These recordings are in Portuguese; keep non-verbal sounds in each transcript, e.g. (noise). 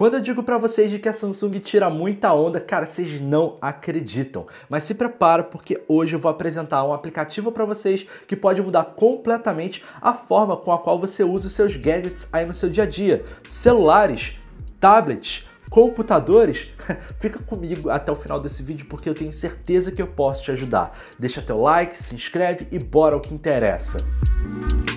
Quando eu digo para vocês de que a Samsung tira muita onda, cara, vocês não acreditam. Mas se prepara porque hoje eu vou apresentar um aplicativo para vocês que pode mudar completamente a forma com a qual você usa os seus gadgets aí no seu dia a dia. Celulares, tablets, computadores, (laughs) fica comigo até o final desse vídeo porque eu tenho certeza que eu posso te ajudar. Deixa teu like, se inscreve e bora ao que interessa. Música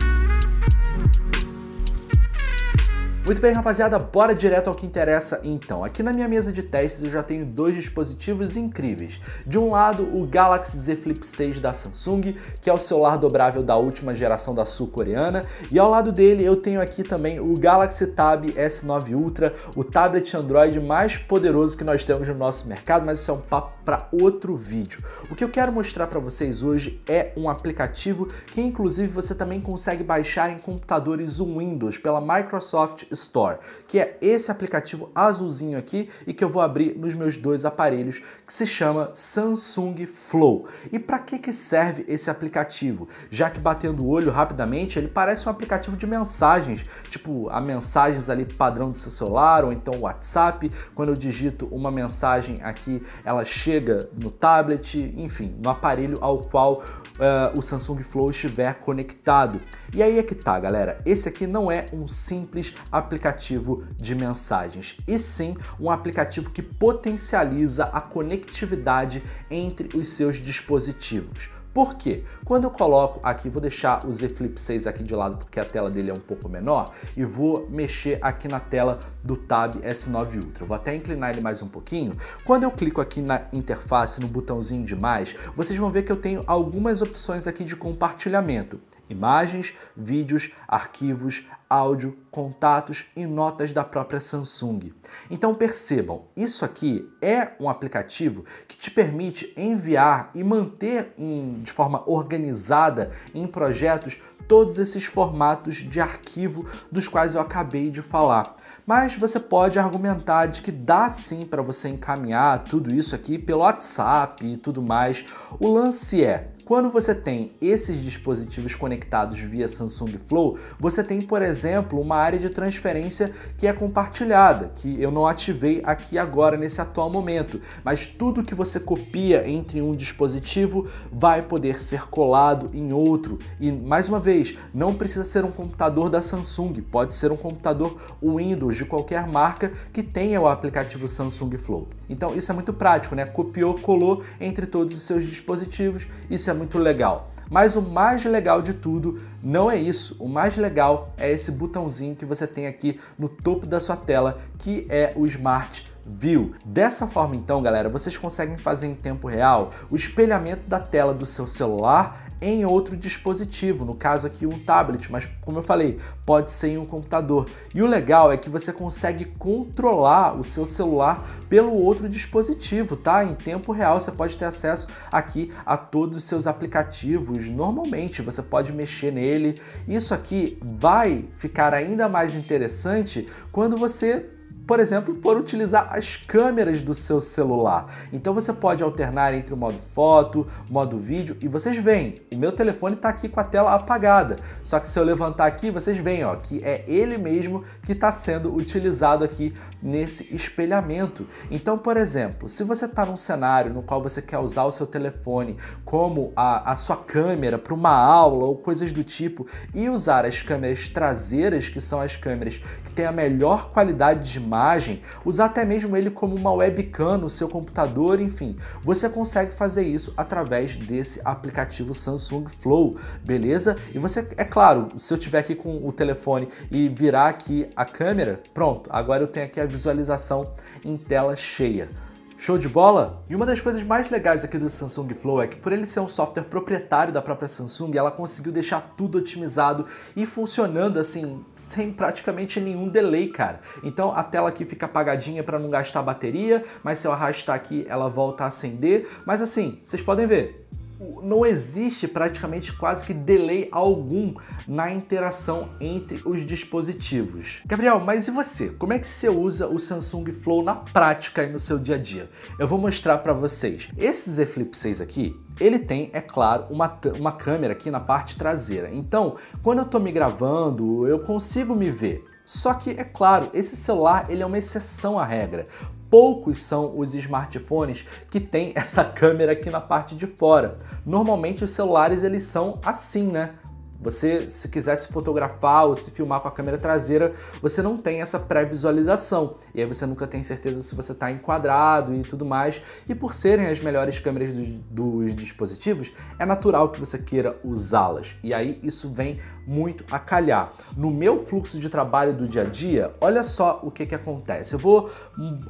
Muito bem, rapaziada, bora direto ao que interessa então. Aqui na minha mesa de testes eu já tenho dois dispositivos incríveis. De um lado, o Galaxy Z Flip 6 da Samsung, que é o celular dobrável da última geração da sul-coreana, e ao lado dele eu tenho aqui também o Galaxy Tab S9 Ultra, o tablet Android mais poderoso que nós temos no nosso mercado, mas isso é um papo para outro vídeo. O que eu quero mostrar para vocês hoje é um aplicativo que inclusive você também consegue baixar em computadores Windows pela Microsoft Store, que é esse aplicativo azulzinho aqui e que eu vou abrir nos meus dois aparelhos, que se chama Samsung Flow. E para que, que serve esse aplicativo? Já que batendo o olho rapidamente, ele parece um aplicativo de mensagens, tipo a mensagens ali padrão do seu celular ou então WhatsApp. Quando eu digito uma mensagem aqui, ela chega no tablet, enfim, no aparelho ao qual uh, o Samsung Flow estiver conectado. E aí é que tá, galera. Esse aqui não é um simples aplicativo aplicativo de mensagens, e sim um aplicativo que potencializa a conectividade entre os seus dispositivos. Por quê? Quando eu coloco aqui, vou deixar o Z Flip 6 aqui de lado porque a tela dele é um pouco menor e vou mexer aqui na tela do Tab S9 Ultra. Vou até inclinar ele mais um pouquinho. Quando eu clico aqui na interface, no botãozinho de mais, vocês vão ver que eu tenho algumas opções aqui de compartilhamento imagens, vídeos, arquivos, áudio, contatos e notas da própria Samsung. Então percebam, isso aqui é um aplicativo que te permite enviar e manter em, de forma organizada em projetos todos esses formatos de arquivo dos quais eu acabei de falar. Mas você pode argumentar de que dá sim para você encaminhar tudo isso aqui pelo WhatsApp e tudo mais. O lance é quando você tem esses dispositivos conectados via Samsung Flow, você tem, por exemplo, uma área de transferência que é compartilhada, que eu não ativei aqui agora nesse atual momento, mas tudo que você copia entre um dispositivo vai poder ser colado em outro. E mais uma vez, não precisa ser um computador da Samsung, pode ser um computador Windows de qualquer marca que tenha o aplicativo Samsung Flow. Então isso é muito prático, né? Copiou, colou entre todos os seus dispositivos, isso é é muito legal. Mas o mais legal de tudo não é isso. O mais legal é esse botãozinho que você tem aqui no topo da sua tela, que é o Smart View. Dessa forma, então, galera, vocês conseguem fazer em tempo real o espelhamento da tela do seu celular em outro dispositivo, no caso aqui um tablet, mas como eu falei, pode ser em um computador. E o legal é que você consegue controlar o seu celular pelo outro dispositivo, tá? Em tempo real você pode ter acesso aqui a todos os seus aplicativos. Normalmente você pode mexer nele. Isso aqui vai ficar ainda mais interessante quando você por exemplo, por utilizar as câmeras do seu celular. Então você pode alternar entre o modo foto, modo vídeo e vocês veem, o meu telefone está aqui com a tela apagada. Só que se eu levantar aqui, vocês veem ó, que é ele mesmo que está sendo utilizado aqui nesse espelhamento. Então, por exemplo, se você está num cenário no qual você quer usar o seu telefone como a, a sua câmera para uma aula ou coisas do tipo e usar as câmeras traseiras, que são as câmeras que têm a melhor qualidade de imagem, usar até mesmo ele como uma webcam no seu computador, enfim. Você consegue fazer isso através desse aplicativo Samsung Flow, beleza? E você, é claro, se eu tiver aqui com o telefone e virar aqui a câmera, pronto, agora eu tenho aqui a visualização em tela cheia. Show de bola? E uma das coisas mais legais aqui do Samsung Flow é que por ele ser um software proprietário da própria Samsung, ela conseguiu deixar tudo otimizado e funcionando assim, sem praticamente nenhum delay, cara. Então a tela aqui fica apagadinha para não gastar bateria, mas se eu arrastar aqui, ela volta a acender. Mas assim, vocês podem ver, não existe praticamente quase que delay algum na interação entre os dispositivos. Gabriel, mas e você? Como é que você usa o Samsung Flow na prática e no seu dia a dia? Eu vou mostrar para vocês. Esse Z Flip 6 aqui, ele tem, é claro, uma, uma câmera aqui na parte traseira. Então, quando eu estou me gravando, eu consigo me ver. Só que, é claro, esse celular ele é uma exceção à regra, poucos são os smartphones que têm essa (laughs) câmera aqui na parte de fora. Normalmente os celulares eles são assim, né? Você, se quiser se fotografar ou se filmar com a câmera traseira, você não tem essa pré-visualização. E aí você nunca tem certeza se você está enquadrado e tudo mais. E por serem as melhores câmeras dos, dos dispositivos, é natural que você queira usá-las. E aí isso vem muito a calhar. No meu fluxo de trabalho do dia a dia, olha só o que, que acontece. Eu vou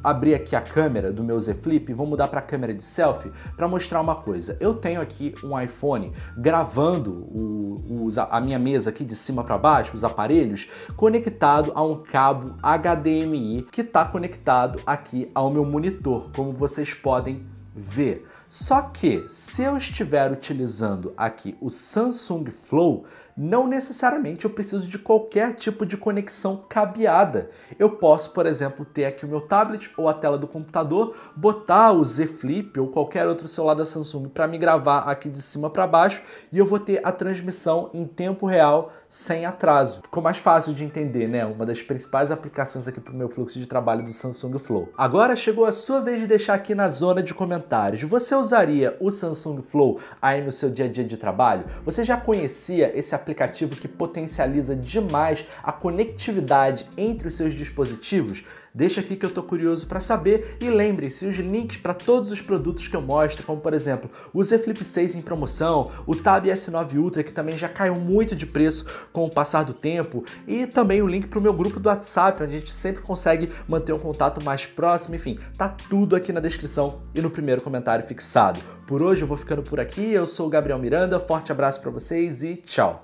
abrir aqui a câmera do meu Z Flip, vou mudar para a câmera de selfie para mostrar uma coisa. Eu tenho aqui um iPhone gravando os a minha mesa aqui de cima para baixo, os aparelhos, conectado a um cabo HDMI que está conectado aqui ao meu monitor, como vocês podem ver. Só que se eu estiver utilizando aqui o Samsung Flow, não necessariamente eu preciso de qualquer tipo de conexão cabeada. Eu posso, por exemplo, ter aqui o meu tablet ou a tela do computador, botar o Z Flip ou qualquer outro celular da Samsung para me gravar aqui de cima para baixo e eu vou ter a transmissão em tempo real sem atraso. Ficou mais fácil de entender, né? Uma das principais aplicações aqui para o meu fluxo de trabalho do Samsung Flow. Agora chegou a sua vez de deixar aqui na zona de comentários. Você usaria o Samsung Flow aí no seu dia a dia de trabalho? Você já conhecia esse aplicativo? aplicativo que potencializa demais a conectividade entre os seus dispositivos? Deixa aqui que eu tô curioso para saber e lembre se os links para todos os produtos que eu mostro, como por exemplo o Z Flip 6 em promoção, o Tab S9 Ultra que também já caiu muito de preço com o passar do tempo e também o link para o meu grupo do WhatsApp, onde a gente sempre consegue manter um contato mais próximo. Enfim, tá tudo aqui na descrição e no primeiro comentário fixado. Por hoje eu vou ficando por aqui. Eu sou o Gabriel Miranda. Forte abraço para vocês e tchau.